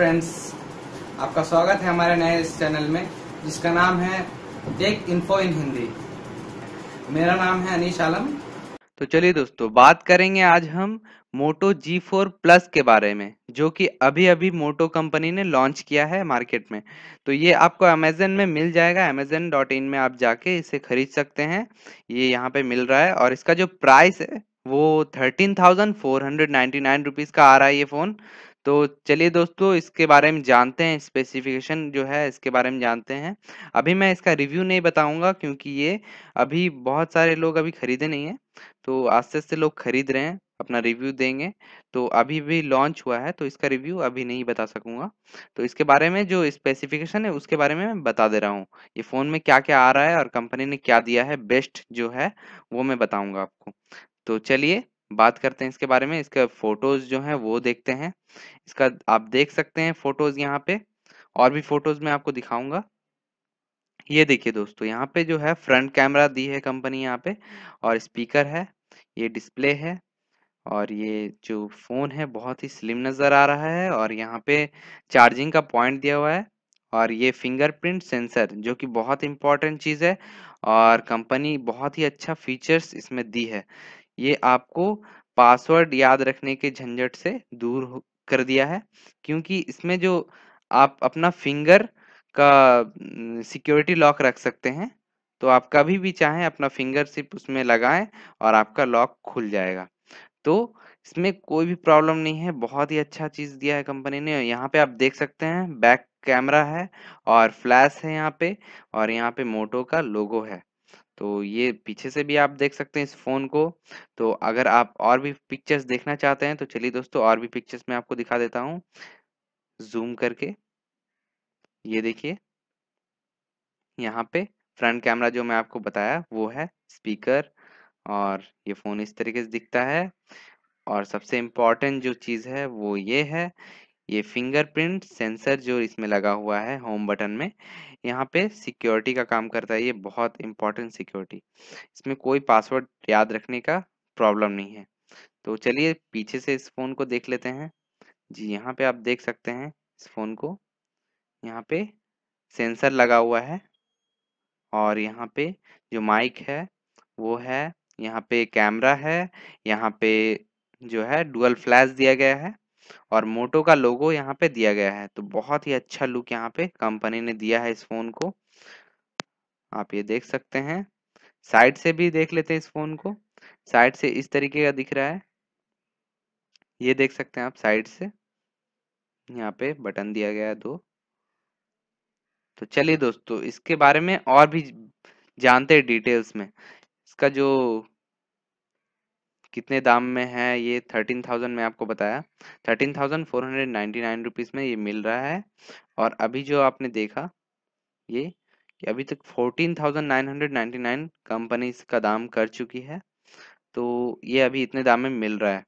friends आपका स्वागत है हमारे नए इस चैनल में जिसका नाम है टेक इन्फो इन हिंदी मेरा नाम है अनीश आलम तो चलिए दोस्तों बात करेंगे आज हम मोटो G4 प्लस के बारे में जो कि अभी अभी मोटो कंपनी ने लॉन्च किया है मार्केट में तो ये आपको अमेजन में मिल जाएगा अमेजन डॉट इन में आप जाके इसे खरीद सकते हैं ये यहाँ पे मिल रहा है और इसका जो प्राइस है वो thirteen thousand four hundred ninety nine rupees का आ रहा है ये फ़ोन तो चलिए दोस्तों इसके बारे में जानते हैं स्पेसिफिकेशन जो है इसके बारे में जानते हैं अभी मैं इसका रिव्यू नहीं बताऊंगा क्योंकि ये अभी बहुत सारे लोग अभी खरीदे नहीं हैं तो आस्ते आस्ते लोग खरीद रहे हैं अपना रिव्यू देंगे तो अभी भी लॉन्च हुआ है तो इसका रिव्यू अभी नहीं बता सकूंगा तो इसके बारे में जो स्पेसिफिकेशन है उसके बारे में मैं बता दे रहा हूँ ये फ़ोन में क्या क्या आ रहा है और कंपनी ने क्या दिया है बेस्ट जो है वो मैं बताऊँगा आपको तो चलिए बात करते हैं इसके बारे में इसका फोटोज जो है वो देखते हैं इसका आप देख सकते हैं फोटोज यहाँ पे और भी फोटोज में आपको दिखाऊंगा ये देखिए दोस्तों यहाँ पे जो है फ्रंट कैमरा दी है कंपनी यहाँ पे और स्पीकर है ये डिस्प्ले है और ये जो फ़ोन है बहुत ही स्लिम नज़र आ रहा है और यहाँ पे चार्जिंग का पॉइंट दिया हुआ है और ये फिंगरप्रिंट सेंसर जो कि बहुत इंपॉर्टेंट चीज़ है और कंपनी बहुत ही अच्छा फीचर्स इसमें दी है ये आपको पासवर्ड याद रखने के झंझट से दूर कर दिया है क्योंकि इसमें जो आप अपना फिंगर का सिक्योरिटी लॉक रख सकते हैं तो आप कभी भी चाहें अपना फिंगर सिर्फ उसमें लगाएं और आपका लॉक खुल जाएगा तो इसमें कोई भी प्रॉब्लम नहीं है बहुत ही अच्छा चीज़ दिया है कंपनी ने यहाँ पे आप देख सकते हैं बैक कैमरा है और फ्लैश है यहाँ पे और यहाँ पे मोटो का लोगो है तो ये पीछे से भी आप देख सकते हैं इस फ़ोन को तो अगर आप और भी पिक्चर्स देखना चाहते हैं तो चलिए दोस्तों और भी पिक्चर्स में आपको दिखा देता हूँ जूम करके ये देखिए यहाँ पे फ्रंट कैमरा जो मैं आपको बताया वो है स्पीकर और ये फ़ोन इस तरीके से दिखता है और सबसे इम्पोर्टेंट जो चीज़ है वो ये है ये फिंगरप्रिंट सेंसर जो इसमें लगा हुआ है होम बटन में यहाँ पे सिक्योरिटी का काम करता है ये बहुत इंपॉर्टेंट सिक्योरिटी इसमें कोई पासवर्ड याद रखने का प्रॉब्लम नहीं है तो चलिए पीछे से इस फ़ोन को देख लेते हैं जी यहाँ पे आप देख सकते हैं इस फ़ोन को यहाँ पे सेंसर लगा हुआ है और यहाँ पे जो माइक है वो है यहाँ पे कैमरा है यहाँ पे जो है डुअल फ्लैश दिया गया है और मोटो का लोगो यहाँ पे दिया गया है तो बहुत ही अच्छा लुक यहाँ पे कंपनी ने दिया है इस फोन को आप ये देख सकते हैं साइड से भी देख लेते हैं इस फोन को साइड से इस तरीके का दिख रहा है ये देख सकते हैं आप साइड से यहाँ पे बटन दिया गया है दो तो चलिए दोस्तों इसके बारे में और भी जानते हैं डिटेल्स में इसका जो कितने दाम में है ये थर्टीन थाउजेंड में आपको बताया thirteen thousand four hundred ninety nine rupees में ये मिल रहा है और अभी जो आपने देखा ये कि अभी तक fourteen thousand nine hundred ninety nine company इसका दाम कर चुकी है तो ये अभी इतने दाम में मिल रहा है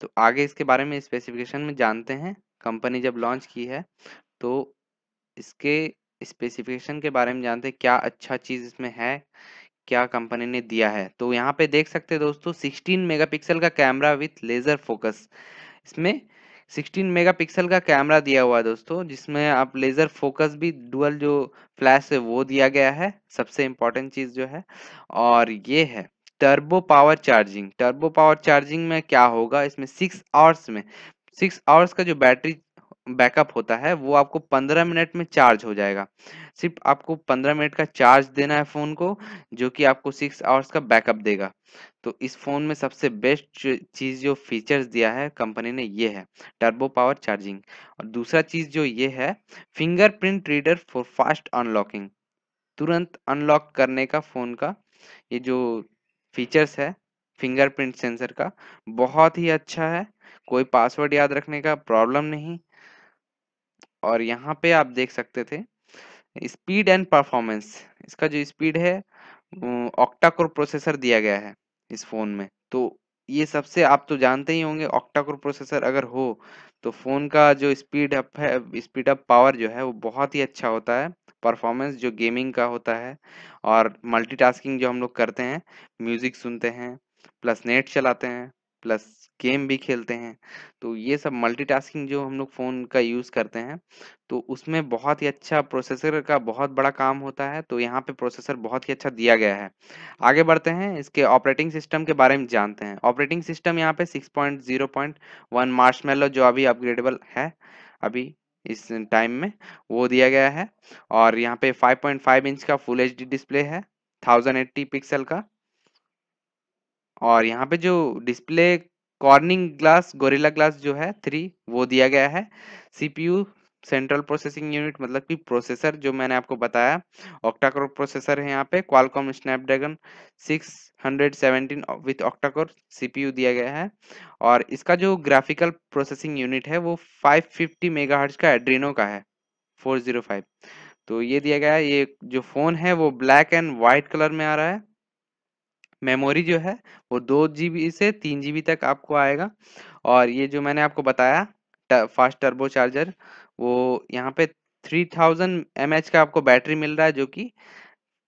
तो आगे इसके बारे में स्पेसिफिकेशन में जानते हैं कंपनी जब लॉन्च की है तो इसके स्पेसिफिकेशन के बारे में जानते हैं क्या अच्छा चीज़ इसमें है क्या कंपनी ने दिया है तो यहाँ पे देख सकते हैं दोस्तों 16 मेगापिक्सल का कैमरा विथ लेज़र फोकस इसमें 16 मेगापिक्सल का कैमरा दिया हुआ है दोस्तों जिसमें आप लेज़र फोकस भी डुअल जो फ्लैश है वो दिया गया है सबसे इम्पॉर्टेंट चीज़ जो है और ये है turbo power charging turbo power charging में क्या होगा इसमें सिक्स आवर्स में सिक्स आवर्स का जो बैटरी बैकअप होता है वो आपको पंद्रह मिनट में चार्ज हो जाएगा सिर्फ आपको पंद्रह मिनट का चार्ज देना है फ़ोन को जो कि आपको सिक्स आवर्स का बैकअप देगा तो इस फ़ोन में सबसे बेस्ट चीज़ जो फीचर्स दिया है कंपनी ने ये है टर्बो पावर चार्जिंग और दूसरा चीज़ जो ये है fingerprint reader for fast unlocking तुरंत अनलॉक करने का फ़ोन का ये जो फीचर्स है फिंगरप्रिंट सेंसर का बहुत ही अच्छा है कोई पासवर्ड याद रखने का प्रॉब्लम नहीं और यहाँ पे आप देख सकते थे स्पीड एंड परफॉर्मेंस इसका जो स्पीड है ऑक्टा कोर प्रोसेसर दिया गया है इस फ़ोन में तो ये सबसे आप तो जानते ही होंगे ऑक्टा कोर प्रोसेसर अगर हो तो फ़ोन का जो स्पीड अप है स्पीड अप पावर जो है वो बहुत ही अच्छा होता है परफॉर्मेंस जो गेमिंग का होता है और मल्टीटास्किंग जो हम लोग करते हैं म्यूज़िक सुनते हैं प्लस नेट चलाते हैं प्लस गेम भी खेलते हैं तो ये सब मल्टीटास्किंग जो हम लोग फ़ोन का यूज़ करते हैं तो उसमें बहुत ही अच्छा प्रोसेसर का बहुत बड़ा काम होता है तो यहाँ पे प्रोसेसर बहुत ही अच्छा दिया गया है आगे बढ़ते हैं इसके ऑपरेटिंग सिस्टम के बारे में जानते हैं ऑपरेटिंग सिस्टम यहाँ पे 6.0.1 मेलो जो अभी अपग्रेडेबल है अभी इस टाइम में वो दिया गया है और यहाँ पे 5.5 इंच का फुल एच डिस्प्ले है थाउजेंड पिक्सल का और यहाँ पे जो display Corning glass Gorilla glass जो है थ्री वो दिया गया है सीपीयू सेंट्रल प्रोसेसिंग यूनिट मतलब कि प्रोसेसर जो मैंने आपको बताया ऑक्टाकोर प्रोसेसर है यहाँ पे Qualcomm Snapdragon 617 with octacore CPU दिया गया है और इसका जो ग्राफिकल प्रोसेसिंग यूनिट है वो 550 मेगाहर्ट्ज का एड्रीनो का है 405 तो ये दिया गया है ये जो फ़ोन है वो ब्लैक एंड वाइट कलर में आ रहा है मेमोरी जो है वो दो जी से तीन जी तक आपको आएगा और ये जो मैंने आपको बताया फास्ट टर्बो चार्जर वो यहाँ पे 3000 mAh का आपको बैटरी मिल रहा है जो कि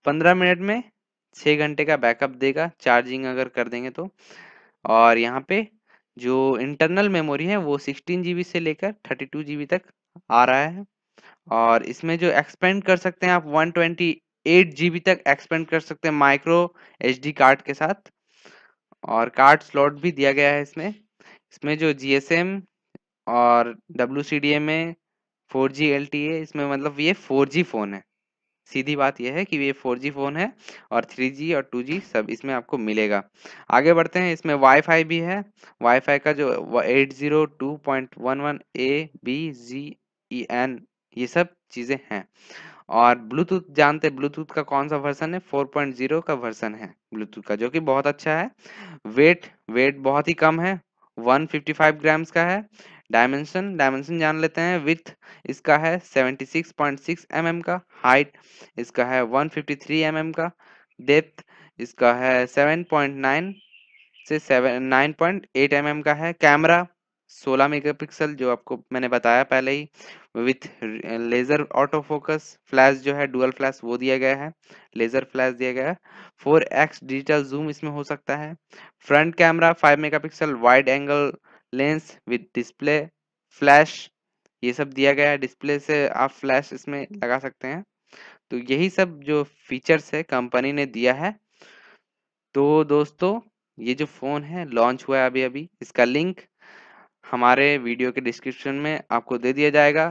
15 मिनट में छः घंटे का बैकअप देगा चार्जिंग अगर कर देंगे तो और यहाँ पे जो इंटरनल मेमोरी है वो सिक्सटीन जी से लेकर 32 जी तक आ रहा है और इसमें जो एक्सपेंड कर सकते हैं आप 128 एट जी तक एक्सपेंड कर सकते हैं माइक्रो एच कार्ड के साथ और कार्ड स्लॉट भी दिया गया है इसमें इसमें जो जी और डब्ल्यू सी डी एम इसमें मतलब ये फोर फ़ोन है सीधी बात यह है कि ये 4G फ़ोन है और 3G और 2G सब इसमें आपको मिलेगा आगे बढ़ते हैं इसमें वाईफाई भी है वाईफाई का जो eight zero two point one one A B G E N ये सब चीज़ें हैं और ब्लूटूथ जानते ब्लूटूथ का कौन सा वर्सन है फोर पॉइंट जीरो का वर्सन है ब्लूटूथ का जो कि बहुत अच्छा है वेट वेट बहुत ही कम है वन फिफ्टी फाइव ग्राम्स का है डायमेंशन डायमेंशन जान लेते हैं विथ इसका है seventy six point six M M का हाइट इसका है one fifty three M M का डेप्थ इसका है सेवन पॉइंट नाइन से seven nine point eight M M का है कैमरा 16 मेगापिक्सल जो आपको मैंने बताया पहले ही with laser auto focus flash जो है डुअल फ्लैश वो दिया गया है लेज़र फ्लैश दिया गया है 4x डिजिटल जूम इसमें हो सकता है front camera 5 megapixel wide angle lens with display flash ये सब दिया गया है डिस्प्ले से आप फ्लैश इसमें लगा सकते हैं तो यही सब जो फीचर्स है कंपनी ने दिया है तो दोस्तों ये जो फ़ोन है लॉन्च हुआ है अभी अभी इसका लिंक हमारे वीडियो के डिस्क्रिप्शन में आपको दे दिया जाएगा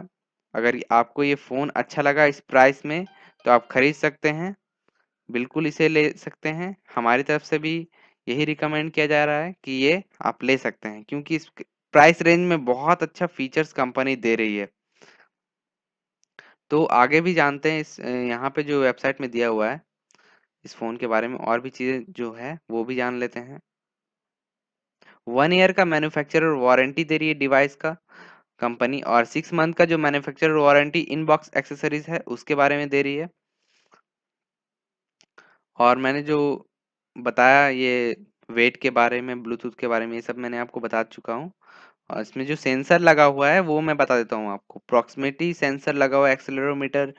अगर आपको ये फ़ोन अच्छा लगा इस प्राइस में तो आप ख़रीद सकते हैं बिल्कुल इसे ले सकते हैं हमारी तरफ से भी यही रिकमेंड किया जा रहा है कि ये आप ले सकते हैं क्योंकि इस प्राइस रेंज में बहुत अच्छा फीचर्स कंपनी दे रही है तो आगे भी जानते हैं इस यहाँ पे जो वेबसाइट में दिया हुआ है इस फ़ोन के बारे में और भी चीज़ें जो है वो भी जान लेते हैं वन ईयर का मैन्युफैक्चरर वारंटी दे रही है डिवाइस का कंपनी और सिक्स मंथ का जो मैन्युफैक्चरर वारंटी इनबॉक्स एक्सेसरीज है उसके बारे में दे रही है और मैंने जो बताया ये वेट के बारे में ब्लूटूथ के बारे में ये सब मैंने आपको बता चुका हूँ और इसमें जो सेंसर लगा हुआ है वो मैं बता देता हूँ आपको प्रॉक्सिमिटी सेंसर लगा हुआ एक्सेलरोमीटर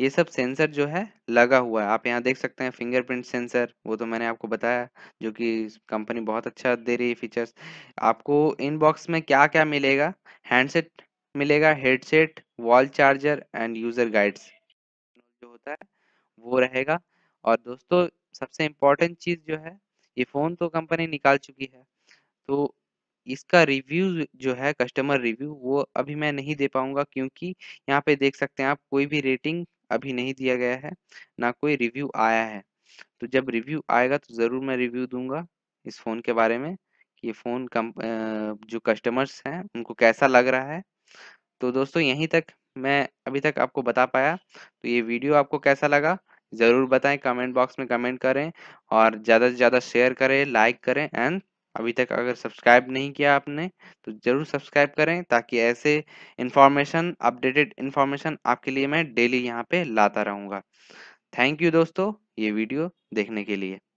ये सब सेंसर जो है लगा हुआ है आप यहाँ देख सकते हैं फिंगरप्रिंट सेंसर वो तो मैंने आपको बताया जो कि कंपनी बहुत अच्छा दे रही है फीचर्स आपको इनबॉक्स में क्या क्या मिलेगा हैंडसेट मिलेगा headset wall charger and user guides जो होता है वो रहेगा और दोस्तों सबसे इम्पोर्टेंट चीज़ जो है ये फ़ोन तो कंपनी निकाल चुकी है तो इसका रिव्यू जो है कस्टमर रिव्यू वो अभी मैं नहीं दे पाऊंगा क्योंकि यहाँ पे देख सकते हैं आप कोई भी रेटिंग अभी नहीं दिया गया है ना कोई रिव्यू आया है तो जब रिव्यू आएगा तो ज़रूर मैं रिव्यू दूंगा इस फ़ोन के बारे में कि ये फ़ोन कम जो कस्टमर्स हैं उनको कैसा लग रहा है तो दोस्तों यहीं तक मैं अभी तक आपको बता पाया तो ये वीडियो आपको कैसा लगा ज़रूर बताएं कमेंट बॉक्स में कमेंट करें और ज़्यादा से ज़्यादा शेयर करें लाइक करें एंड अभी तक अगर सब्सक्राइब नहीं किया आपने तो ज़रूर सब्सक्राइब करें ताकि ऐसे इन्फॉर्मेशन अपडेटेड इन्फॉर्मेशन आपके लिए मैं डेली यहाँ पे लाता रहूँगा थैंक यू दोस्तों ये वीडियो देखने के लिए